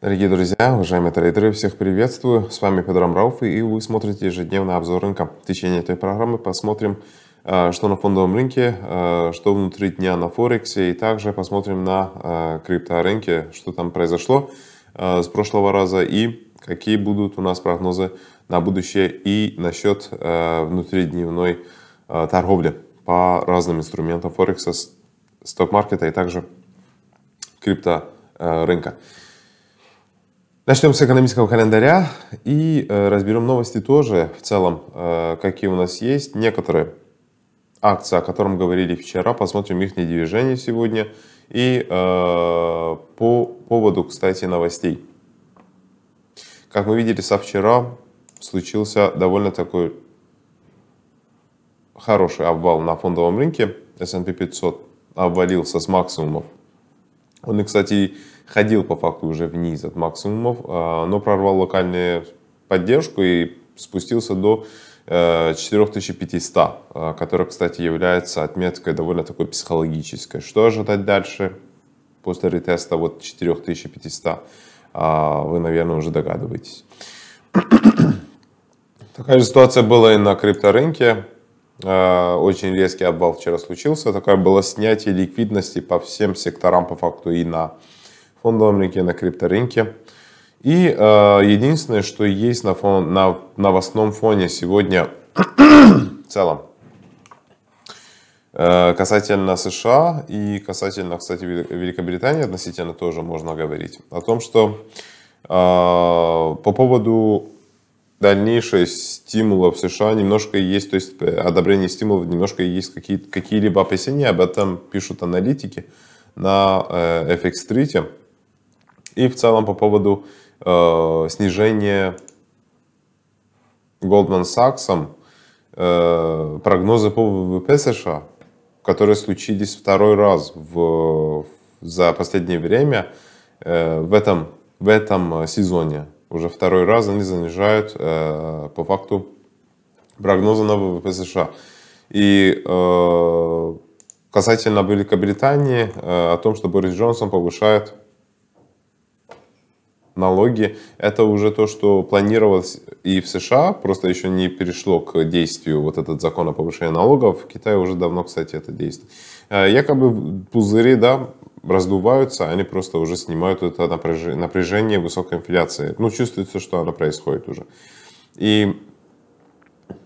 Дорогие друзья, уважаемые трейдеры, всех приветствую. С вами Педро Рауф и вы смотрите ежедневный обзор рынка. В течение этой программы посмотрим, э, что на фондовом рынке, э, что внутри дня на Форексе и также посмотрим на э, крипторынке, что там произошло с прошлого раза и какие будут у нас прогнозы на будущее и насчет внутридневной торговли по разным инструментам Форекса, сток-маркета и также крипторынка. рынка. Начнем с экономического календаря и э, разберем новости тоже в целом, э, какие у нас есть. Некоторые акции, о котором говорили вчера, посмотрим их движение сегодня. И э, по поводу, кстати, новостей. Как мы видели со вчера, случился довольно такой хороший обвал на фондовом рынке. S&P 500 обвалился с максимумов. Он, кстати, ходил по факту уже вниз от максимумов, а, но прорвал локальную поддержку и спустился до 4500, э, а, которая, кстати, является отметкой довольно такой психологической. Что ожидать дальше после ретеста вот 4500? А, вы, наверное, уже догадываетесь. Такая же ситуация была и на крипторынке. Очень резкий обвал вчера случился. Такое было снятие ликвидности по всем секторам по факту и на фондовом рынке, на крипторынке. И э, единственное, что есть на, фон, на новостном фоне сегодня в целом, э, касательно США и касательно, кстати, Великобритании относительно тоже можно говорить о том, что э, по поводу стимула в США немножко есть, то есть э, одобрение стимулов немножко есть какие, какие-либо опасения, об этом пишут аналитики на э, FX-стрите. И в целом по поводу э, снижения Goldman Sachs э, прогнозы по ВВП США, которые случились второй раз в, за последнее время, э, в, этом, в этом сезоне, уже второй раз они занижают э, по факту прогнозы на ВВП США. И э, касательно Великобритании, э, о том, что Борис Джонсон повышает налоги. Это уже то, что планировалось и в США, просто еще не перешло к действию вот этот закон о повышении налогов. В Китае уже давно, кстати, это действует. Э, якобы пузыри, да, раздуваются, они просто уже снимают это напряжение, напряжение высокой инфляции. Ну, чувствуется, что она происходит уже. И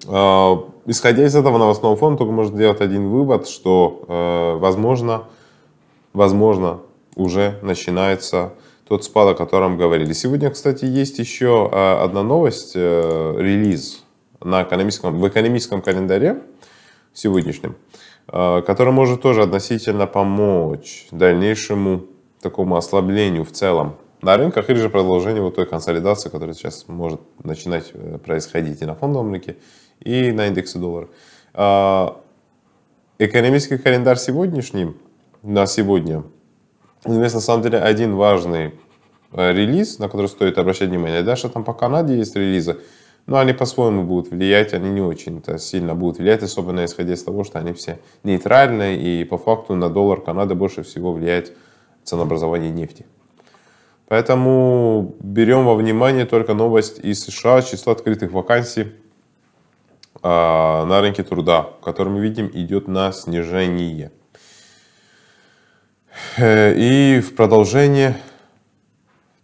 э, исходя из этого новостного фонда только можно сделать один вывод, что, э, возможно, возможно, уже начинается тот спад, о котором говорили. Сегодня, кстати, есть еще а, одна новость, э, релиз на экономическом, в экономическом календаре сегодняшнем, э, который может тоже относительно помочь дальнейшему такому ослаблению в целом на рынках или же продолжению вот той консолидации, которая сейчас может начинать э, происходить и на фондовом рынке, и на индексе доллара. А, экономический календарь сегодняшний, на сегодня, ну, у нас на самом деле один важный э, релиз, на который стоит обращать внимание. Даже там по Канаде есть релизы, но они по-своему будут влиять, они не очень-то сильно будут влиять, особенно исходя из того, что они все нейтральные и по факту на доллар Канады больше всего влияет ценообразование нефти. Поэтому берем во внимание только новость из США, число открытых вакансий э, на рынке труда, который мы видим идет на снижение. Э, и в продолжение,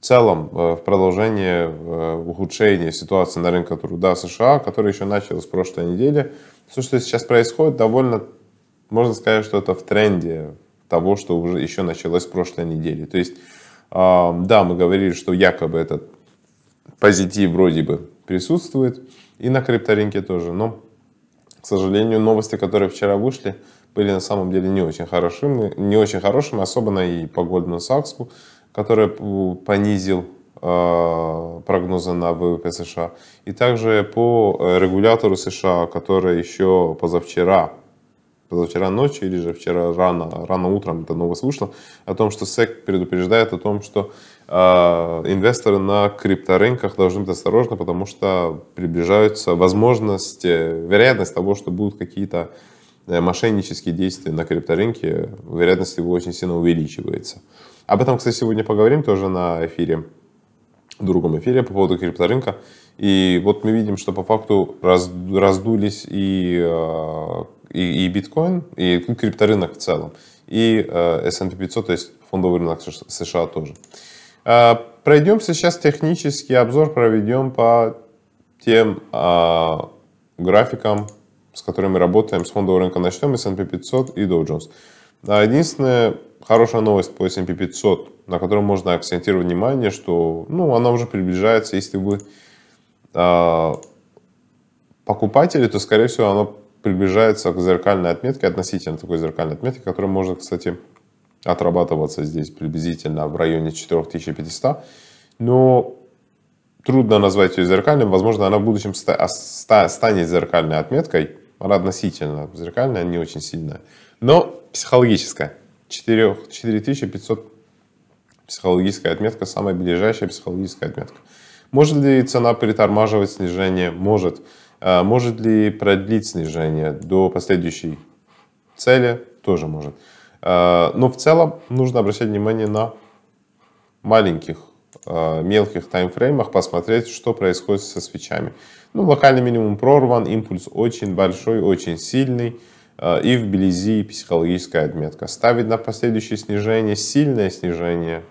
в целом, э, в продолжение э, ухудшения ситуации на рынке труда США, который еще началась с прошлой неделе, все, что сейчас происходит, довольно, можно сказать, что это в тренде того, что уже еще началось с прошлой неделе. То есть, а, да, мы говорили, что якобы этот позитив вроде бы присутствует и на крипторинке тоже, но, к сожалению, новости, которые вчера вышли, были на самом деле не очень хорошими, не очень хорошими, особенно и по Goldman Sachs, которая понизил а, прогнозы на ВВП США, и также по э, регулятору США, который еще позавчера, позавчера ночью или же вчера рано, рано утром это новость вышла, о том, что СЭК предупреждает о том, что э, инвесторы на крипторынках должны быть осторожны, потому что приближаются возможности, вероятность того, что будут какие-то Э, мошеннические действия на крипторынке, вероятность его очень сильно увеличивается. Об этом, кстати, сегодня поговорим тоже на эфире, другом эфире по поводу крипторынка. И вот мы видим, что по факту раздулись и, э, и, и биткоин, и крипторынок в целом, и э, S&P 500, то есть фондовый рынок США тоже. Пройдемся сейчас технический обзор, проведем по тем графикам, с которыми работаем, с фондового рынка начнем, S&P 500 и Dow Jones. А единственная хорошая новость по S&P 500, на которую можно акцентировать внимание, что ну, она уже приближается, если вы э, покупатели, то, скорее всего, она приближается к зеркальной отметке, относительно такой зеркальной отметки, которая может, кстати, отрабатываться здесь приблизительно в районе 4500. Но трудно назвать ее зеркальным. Возможно, она в будущем а, станет зеркальной отметкой она относительно зеркальная, не очень сильная. Но психологическая. 4, 4500 психологическая отметка, самая ближайшая психологическая отметка. Может ли цена притормаживать снижение? Может. А может ли продлить снижение до последующей цели? Тоже может. А, но в целом нужно обращать внимание на маленьких Э, мелких таймфреймах посмотреть, что происходит со свечами. Ну, локальный минимум прорван, импульс очень большой, очень сильный. Э, и вблизи психологическая отметка. Ставить на последующее снижение, сильное снижение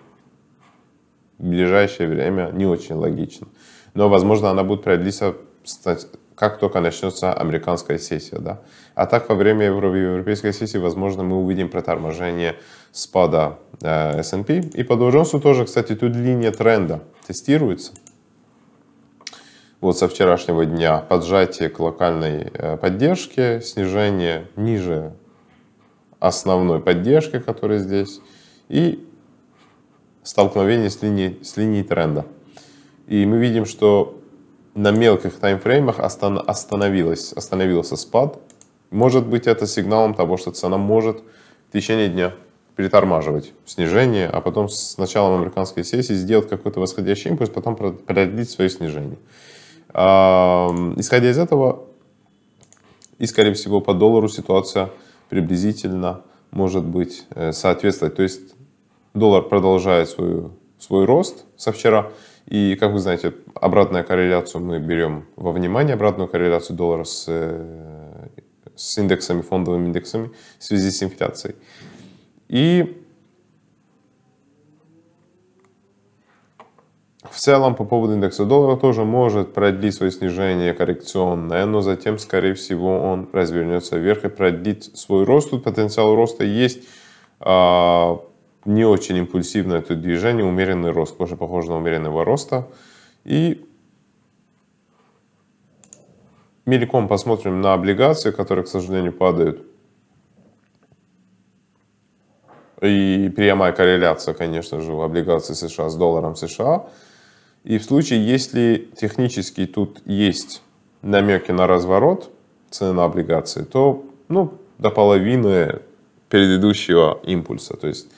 в ближайшее время не очень логично. Но, возможно, она будет продлиться как только начнется американская сессия. Да? А так во время европейской сессии, возможно, мы увидим проторможение спада э, S&P. И по долженству тоже, кстати, тут линия тренда тестируется. Вот со вчерашнего дня поджатие к локальной э, поддержке, снижение ниже основной поддержки, которая здесь, и столкновение с линией, с линией тренда. И мы видим, что на мелких таймфреймах остановилась, остановился спад. Может быть, это сигналом того, что цена может в течение дня перетормаживать снижение, а потом с началом американской сессии сделать какой-то восходящий импульс, потом продлить свое снижение. Исходя из этого, и, скорее всего, по доллару ситуация приблизительно может быть э, соответствовать. То есть доллар продолжает свою, свой рост со вчера, и, как вы знаете, обратную корреляцию мы берем во внимание, обратную корреляцию доллара с, э, с индексами, фондовыми индексами в связи с инфляцией. И в целом по поводу индекса доллара тоже может продлить свое снижение коррекционное, но затем, скорее всего, он развернется вверх и продлит свой рост. Тут потенциал роста есть а, не очень импульсивное это движение, умеренный рост, больше похоже на умеренного роста. И мельком посмотрим на облигации, которые, к сожалению, падают. И прямая корреляция, конечно же, у облигаций США с долларом США. И в случае, если технически тут есть намеки на разворот цены на облигации, то ну, до половины предыдущего импульса. То есть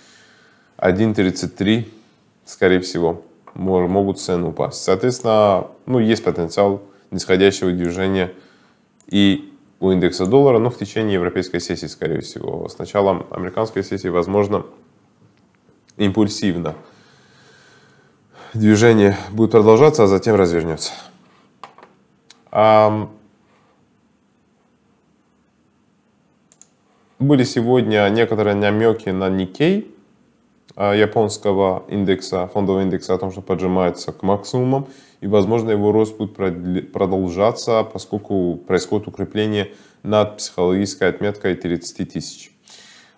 1.33, скорее всего, могут цены упасть. Соответственно, ну, есть потенциал нисходящего движения и у индекса доллара, но в течение европейской сессии, скорее всего. С началом американской сессии, возможно, импульсивно движение будет продолжаться, а затем развернется. Были сегодня некоторые намеки на Никей. А, японского индекса, фондового индекса о том, что поджимается к максимумам, и, возможно, его рост будет продолжаться, поскольку происходит укрепление над психологической отметкой 30 тысяч.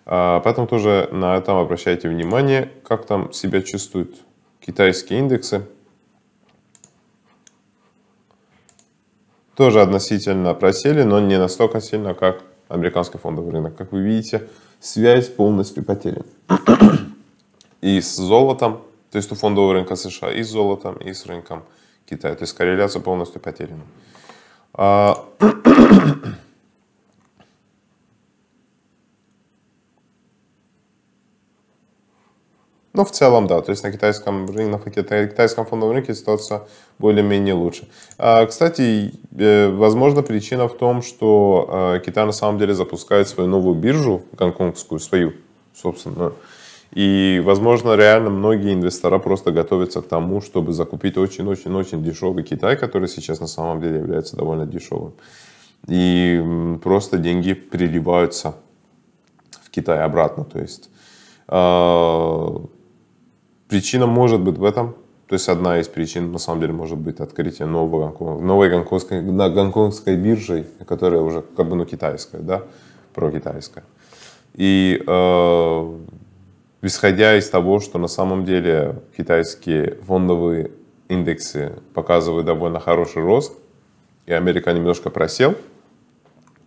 А, поэтому тоже на этом обращайте внимание, как там себя чувствуют китайские индексы. Тоже относительно просели, но не настолько сильно, как американский фондовый рынок. Как вы видите, связь полностью потеряна и с золотом, то есть у фондового рынка США, и с золотом, и с рынком Китая. То есть корреляция полностью потеряна. А... Ну, в целом, да. То есть на китайском рынке, на китайском фондовом рынке ситуация более-менее лучше. А, кстати, э, возможно, причина в том, что э, Китай на самом деле запускает свою новую биржу, гонконгскую, свою собственную. И, возможно, реально многие инвестора просто готовятся к тому, чтобы закупить очень-очень-очень дешевый Китай, который сейчас на самом деле является довольно дешевым. И просто деньги приливаются в Китай обратно. То есть э, причина может быть в этом. То есть одна из причин, на самом деле, может быть открытие нового новой гонконгской, на гонконгской биржи, которая уже как бы ну, китайская, да, про китайская. И э, исходя из того, что на самом деле китайские фондовые индексы показывают довольно хороший рост, и Америка немножко просел,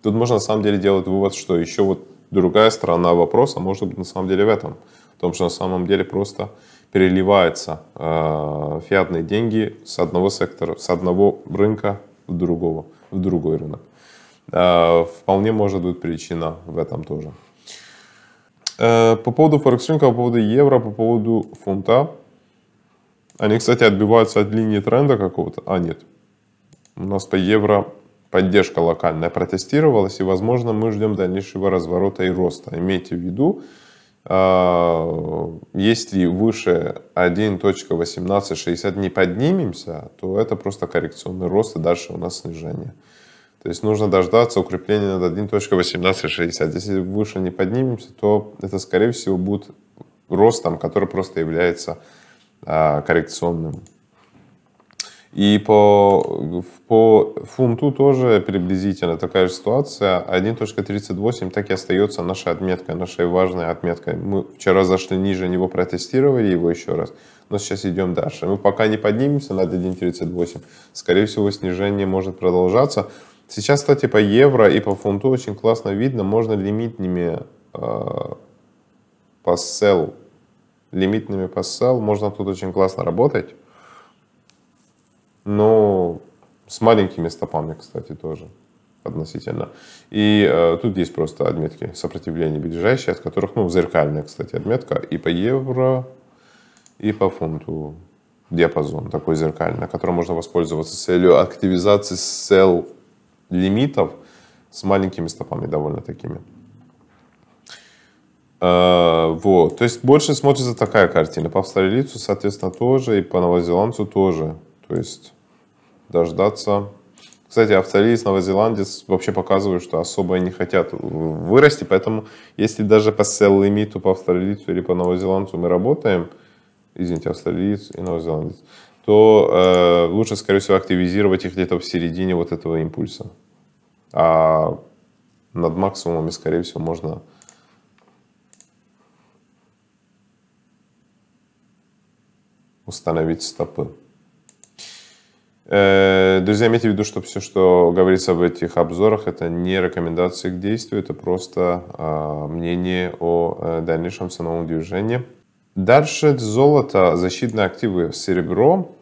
тут можно на самом деле делать вывод, что еще вот другая сторона вопроса может быть на самом деле в этом. В том, что на самом деле просто переливаются э, фиатные деньги с одного сектора, с одного рынка в, другого, в другой рынок. Э, вполне может быть причина в этом тоже. Э, по поводу Forex рынка, по поводу евро, по поводу фунта. Они, кстати, отбиваются от линии тренда какого-то. А, нет. У нас по евро поддержка локальная протестировалась, и, возможно, мы ждем дальнейшего разворота и роста. Имейте в виду, а, если выше 1.1860 не поднимемся, то это просто коррекционный рост, и дальше у нас снижение. То есть нужно дождаться укрепления над 1.1860. Если выше а не поднимемся, то это, скорее всего, будет ростом, который просто является а, коррекционным. И по, по фунту тоже приблизительно такая же ситуация. 1.38 так и остается нашей отметкой, нашей важной отметкой. Мы вчера зашли ниже него, протестировали его еще раз, но сейчас идем дальше. Мы пока не поднимемся над 1.38. Скорее всего, снижение может продолжаться. Сейчас, кстати, типа, по евро и по фунту очень классно видно, можно лимитными э, по sell, лимитными по sell, можно тут очень классно работать. Но с маленькими стопами, кстати, тоже относительно. И э, тут есть просто отметки сопротивления ближайшие, от которых, ну, зеркальная, кстати, отметка и по евро, и по фунту диапазон такой зеркальный, на котором можно воспользоваться целью активизации sell лимитов с маленькими стопами довольно такими. Э, вот. То есть больше смотрится такая картина. По австралийцу, соответственно, тоже, и по новозеландцу тоже. То есть дождаться... Кстати, австралиец, новозеландец вообще показывают, что особо не хотят вырасти, поэтому если даже по сел-лимиту по австралийцу или по новозеландцу мы работаем, извините, австралиец и новозеландец, то э, лучше, скорее всего, активизировать их где-то в середине вот этого импульса. А над максимумами, скорее всего, можно... установить стопы. Э, друзья, имейте в виду, что все, что говорится в этих обзорах, это не рекомендации к действию, это просто а, мнение о э, дальнейшем ценовом движении. Дальше золото, защитные активы, серебро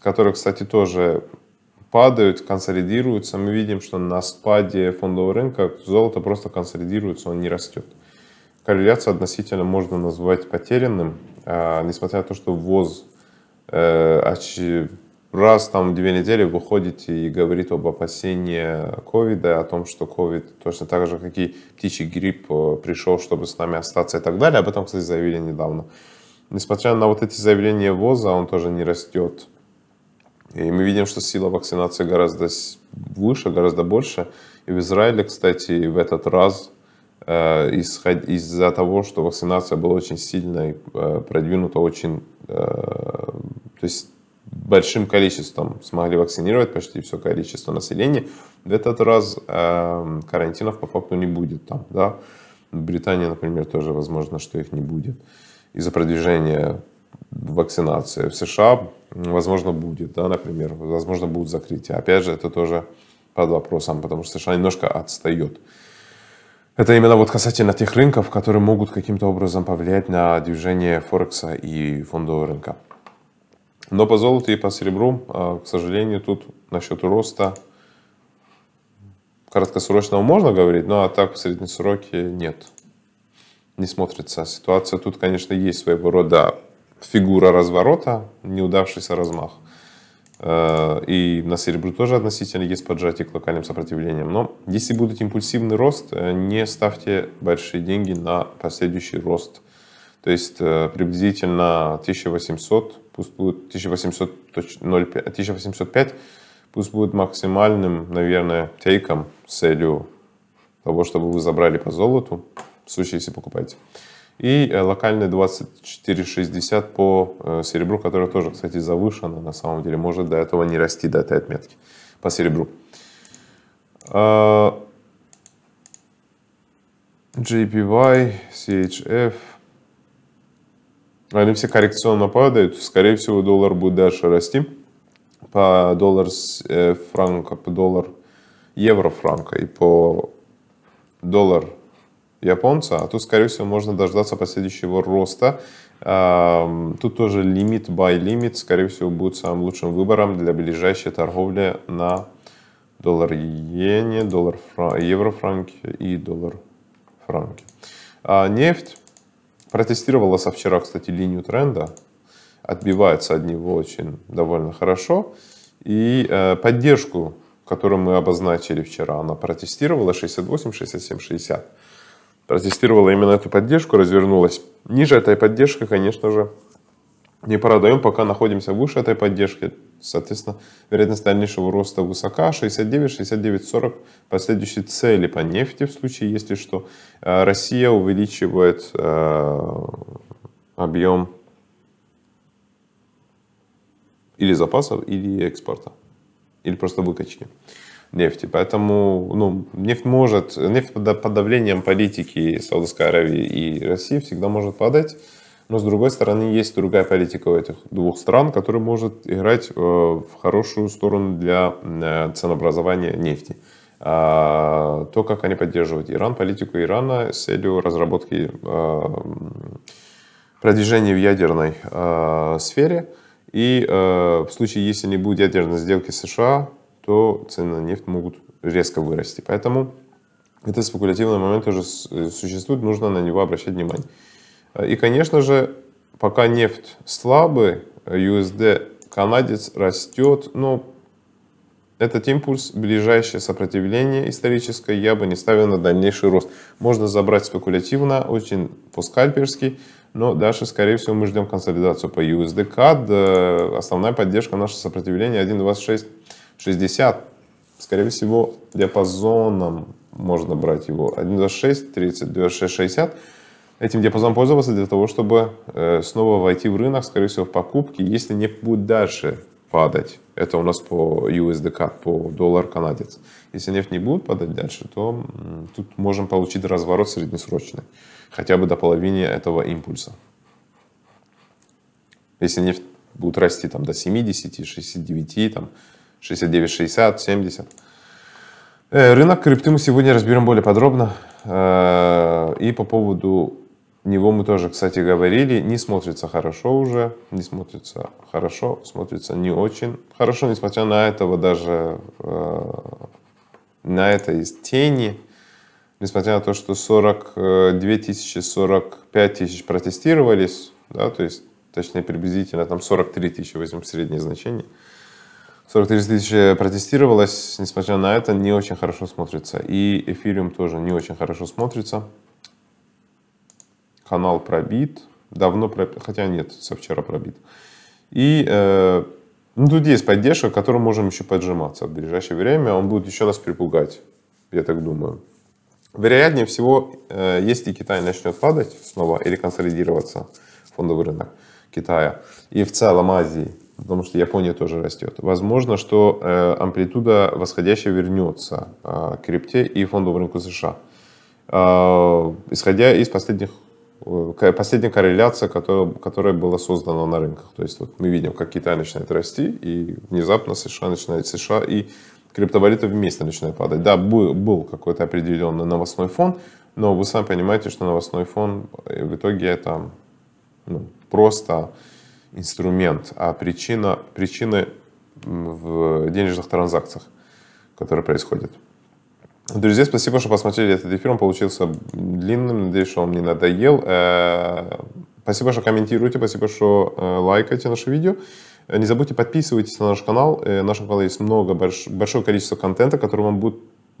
которые, кстати, тоже падают, консолидируются. Мы видим, что на спаде фондового рынка золото просто консолидируется, он не растет. Корреляцию относительно можно назвать потерянным, а, несмотря на то, что ВОЗ э, раз там в две недели выходит и говорит об опасении ковида, о том, что ковид точно так же, как и птичий грипп, э, пришел, чтобы с нами остаться и так далее. Об этом, кстати, заявили недавно. Несмотря на вот эти заявления ВОЗа, он тоже не растет. И мы видим, что сила вакцинации гораздо выше, гораздо больше. И в Израиле, кстати, в этот раз э, из-за того, что вакцинация была очень сильной, э, продвинута очень, э, то есть большим количеством смогли вакцинировать почти все количество населения, в этот раз карантинов по факту не будет там, да. В Британии, например, тоже возможно, что их не будет из-за продвижения вакцинация В США, возможно, будет, да, например, возможно, будут закрытия. А опять же, это тоже под вопросом, потому что США немножко отстает. Это именно вот касательно тех рынков, которые могут каким-то образом повлиять на движение Форекса и фондового рынка. Но по золоту и по серебру, а, к сожалению, тут насчет роста краткосрочного можно говорить, но а так в среднесроке нет. Не смотрится ситуация. Тут, конечно, есть своего рода фигура разворота, неудавшийся размах. Э, и на серебру тоже относительно есть поджатие к локальным сопротивлениям. Но если будет импульсивный рост, э, не ставьте большие деньги на последующий рост. То есть э, приблизительно 1800, пусть будет 1805, пусть будет максимальным, наверное, тейком с целью того, чтобы вы забрали по золоту, в случае, если покупаете. И э, локальный 2460 по э, серебру, который тоже, кстати, завышенный на самом деле, может до этого не расти, до этой отметки по серебру. JPY, а, CHF, они все коррекционно падают, скорее всего доллар будет дальше расти по доллар э, франка, по доллар евро франка и по доллар японца, а тут, скорее всего, можно дождаться последующего роста. Тут тоже лимит by лимит, скорее всего, будет самым лучшим выбором для ближайшей торговли на доллар иене, доллар фран... евро франки и доллар франки. А, нефть протестировала со вчера, кстати, линию тренда, отбивается от него очень довольно хорошо. И э, поддержку, которую мы обозначили вчера, она протестировала 68, 67, 60 протестировала именно эту поддержку, развернулась. Ниже этой поддержки, конечно же, не продаем, пока находимся выше этой поддержки. Соответственно, вероятность дальнейшего роста высока. 69, 69, 40 последующие цели по нефти в случае, если что. Э, Россия увеличивает э, объем или запасов, или экспорта, или просто выкачки нефти. Поэтому ну, нефть может, нефть под, под давлением политики Саудовской Аравии и России всегда может падать. Но с другой стороны, есть другая политика у этих двух стран, которая может играть э, в хорошую сторону для э, ценообразования нефти. А то, как они поддерживают Иран, политику Ирана с целью разработки э, продвижения в ядерной сфере. И в случае, если не будет ядерной сделки США, то цены на нефть могут резко вырасти. Поэтому этот спекулятивный момент уже э, существует, нужно на него обращать внимание. И, конечно же, пока нефть слабый, USD канадец растет, но этот импульс, ближайшее сопротивление историческое, я бы не ставил на дальнейший рост. Можно забрать спекулятивно, очень по-скальперски, но дальше, скорее всего, мы ждем консолидацию по USD CAD. Э, основная поддержка, наше сопротивление 1.26. 60, скорее всего, диапазоном можно брать его 1.26, 30, 26, 60. Этим диапазоном пользоваться для того, чтобы э, снова войти в рынок, скорее всего, в покупки, если не будет дальше падать. Это у нас по USDK, по доллар канадец. Если нефть не будет падать дальше, то тут можем получить разворот среднесрочный. Хотя бы до половины этого импульса. Если нефть будет расти там, до 70, 69, там, 69, 60, 70. Рынок крипты мы сегодня разберем более подробно. Э, и по поводу него мы тоже, кстати, говорили. Не смотрится хорошо уже, не смотрится хорошо, смотрится не очень хорошо. Несмотря на этого даже, э, на это из тени, несмотря на то, что 42 э, тысячи, 45 тысяч протестировались, да, то есть, точнее, приблизительно там 43 тысячи возьмем среднее значение – 43 тысячи протестировалось, несмотря на это, не очень хорошо смотрится. И эфириум тоже не очень хорошо смотрится. Канал пробит. Давно пробит, хотя нет, со вчера пробит. И э, ну, тут есть поддержка, которую можем еще поджиматься в ближайшее время. Он будет еще нас припугать, я так думаю. Вероятнее всего, э, если Китай начнет падать снова или консолидироваться, фондовый рынок Китая, и в целом Азии – потому что Япония тоже растет. Возможно, что э, амплитуда восходящая вернется а, к крипте и фондовому рынку США, а, исходя из последних э, последняя корреляция, которая, которая была создана на рынках. То есть вот мы видим, как Китай начинает расти, и внезапно США начинает США и криптовалюты вместе начинают падать. Да, был, был какой-то определенный новостной фон, но вы сами понимаете, что новостной фон э, в итоге это ну, просто инструмент, а причина, причины в денежных транзакциях, которые происходят. Друзья, спасибо, что посмотрели этот эфир. Он получился длинным. Надеюсь, что он не надоел. Э, спасибо, что комментируете, спасибо, что э, лайкаете наше видео. Э, не забудьте подписывайтесь на наш канал. В нашем канале есть много, большое количество контента, который вам будет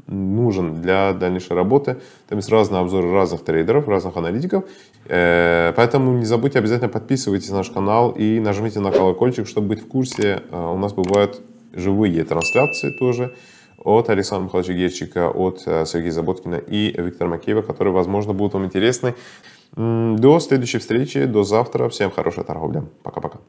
нужен для дальнейшей работы. Там есть разные обзоры разных трейдеров, разных аналитиков. Э, поэтому не забудьте обязательно подписывайтесь на наш канал и нажмите на колокольчик, чтобы быть в курсе. Э, у нас бывают живые трансляции тоже от Александра Михайловича Герчика, от э, Сергея Заботкина и Виктора Макеева, которые, возможно, будут вам интересны. До следующей встречи, до завтра. Всем хорошей торговли. Пока-пока.